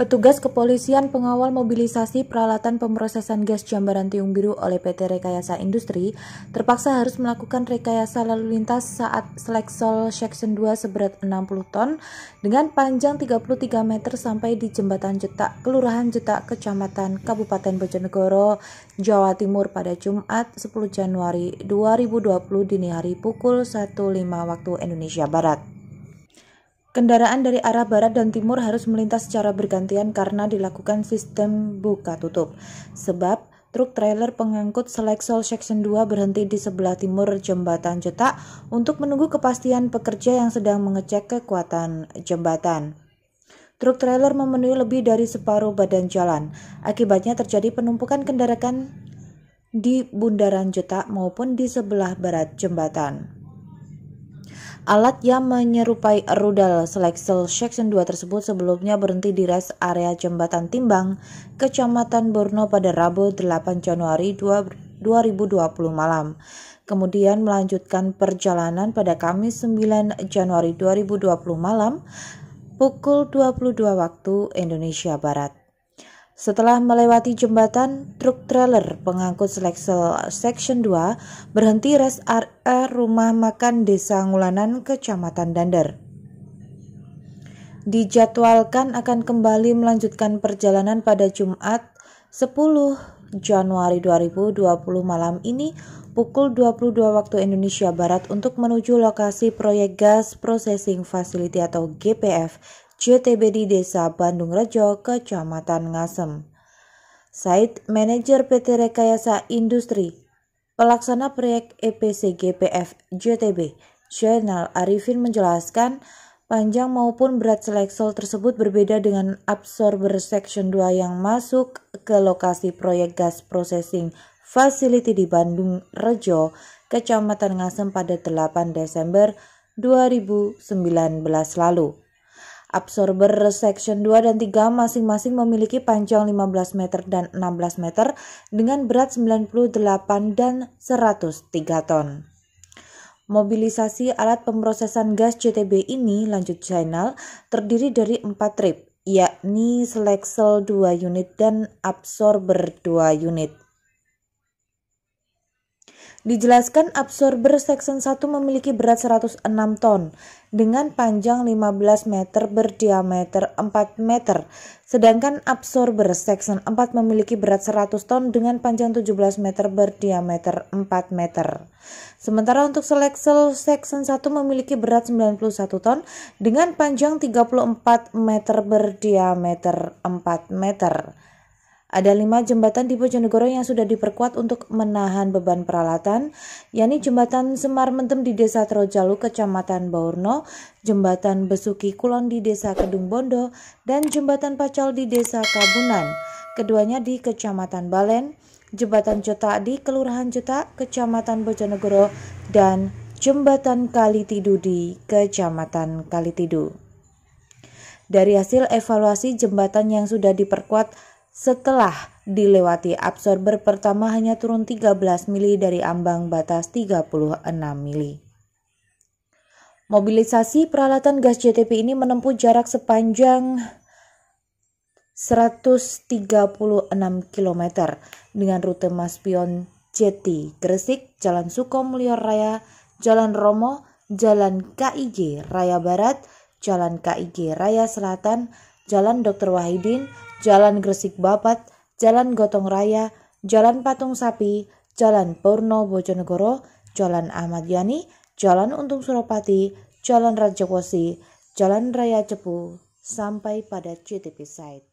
Petugas kepolisian pengawal mobilisasi peralatan pemrosesan gas jambaran Tiung Biru oleh PT Rekayasa Industri terpaksa harus melakukan rekayasa lalu lintas saat Seleksol Section 2 seberat 60 ton dengan panjang 33 meter sampai di Jembatan Jetak, Kelurahan Jetak, Kecamatan Kabupaten Bojonegoro, Jawa Timur pada Jumat 10 Januari 2020 dini hari pukul 1.05 waktu Indonesia Barat. Kendaraan dari arah barat dan timur harus melintas secara bergantian karena dilakukan sistem buka tutup. Sebab truk trailer pengangkut Seleksol Section 2 berhenti di sebelah timur jembatan cetak untuk menunggu kepastian pekerja yang sedang mengecek kekuatan jembatan. Truk trailer memenuhi lebih dari separuh badan jalan. Akibatnya terjadi penumpukan kendaraan di bundaran cetak maupun di sebelah barat jembatan. Alat yang menyerupai rudal Seleksel Section 2 tersebut sebelumnya berhenti di res area jembatan Timbang, Kecamatan Borno pada Rabu 8 Januari 2020 malam. Kemudian melanjutkan perjalanan pada Kamis 9 Januari 2020 malam pukul 22 waktu Indonesia Barat. Setelah melewati jembatan, truk trailer pengangkut Seleksel Section 2 berhenti res area eh, rumah makan Desa Ngulanan, Kecamatan Dander. Dijadwalkan akan kembali melanjutkan perjalanan pada Jumat 10 Januari 2020 malam ini pukul 22 waktu Indonesia Barat untuk menuju lokasi proyek gas processing facility atau GPF JTB di Desa Bandung Rejo, Kecamatan Ngasem. Said, manajer PT Rekayasa Industri, pelaksana proyek EPC GPF JTB, Zainal Arifin menjelaskan panjang maupun berat seleksol tersebut berbeda dengan absorber section 2 yang masuk ke lokasi proyek gas processing facility di Bandung Rejo, Kecamatan Ngasem pada 8 Desember 2019 lalu. Absorber section 2 dan 3 masing-masing memiliki panjang 15 meter dan 16 meter dengan berat 98 dan 103 ton. Mobilisasi alat pemrosesan gas JTB ini lanjut channel terdiri dari 4 trip yakni seleksel 2 unit dan Absorber 2 unit. Dijelaskan absorber section 1 memiliki berat 106 ton dengan panjang 15 meter berdiameter 4 meter. Sedangkan absorber section 4 memiliki berat 100 ton dengan panjang 17 meter berdiameter 4 meter. Sementara untuk seleksel section 1 memiliki berat 91 ton dengan panjang 34 meter berdiameter 4 meter. Ada lima jembatan di Bojonegoro yang sudah diperkuat untuk menahan beban peralatan, yakni Jembatan Semar Mentem di Desa Trojalu, Kecamatan Baurno, Jembatan Besuki Kulon di Desa Kedung Bondo, dan Jembatan Pacal di Desa Kabunan, keduanya di Kecamatan Balen, Jembatan Jota di Kelurahan Jota, Kecamatan Bojonegoro, dan Jembatan Kalitidu di Kecamatan Kalitidu. Dari hasil evaluasi jembatan yang sudah diperkuat setelah dilewati absorber pertama hanya turun 13 mili dari ambang batas 36 mili. Mobilisasi peralatan gas JTP ini menempuh jarak sepanjang 136 km dengan rute Maspion Jeti, Gresik, Jalan Suko Raya, Jalan Romo, Jalan KIG Raya Barat, Jalan KIG Raya Selatan, Jalan Dr. Wahidin, Jalan Gresik Babat, Jalan Gotong Raya, Jalan Patung Sapi, Jalan Purno Bojonegoro, Jalan Ahmad Yani, Jalan Untung Suropati, Jalan Rajakosi, Jalan Raya Cepu, sampai pada CTP Site.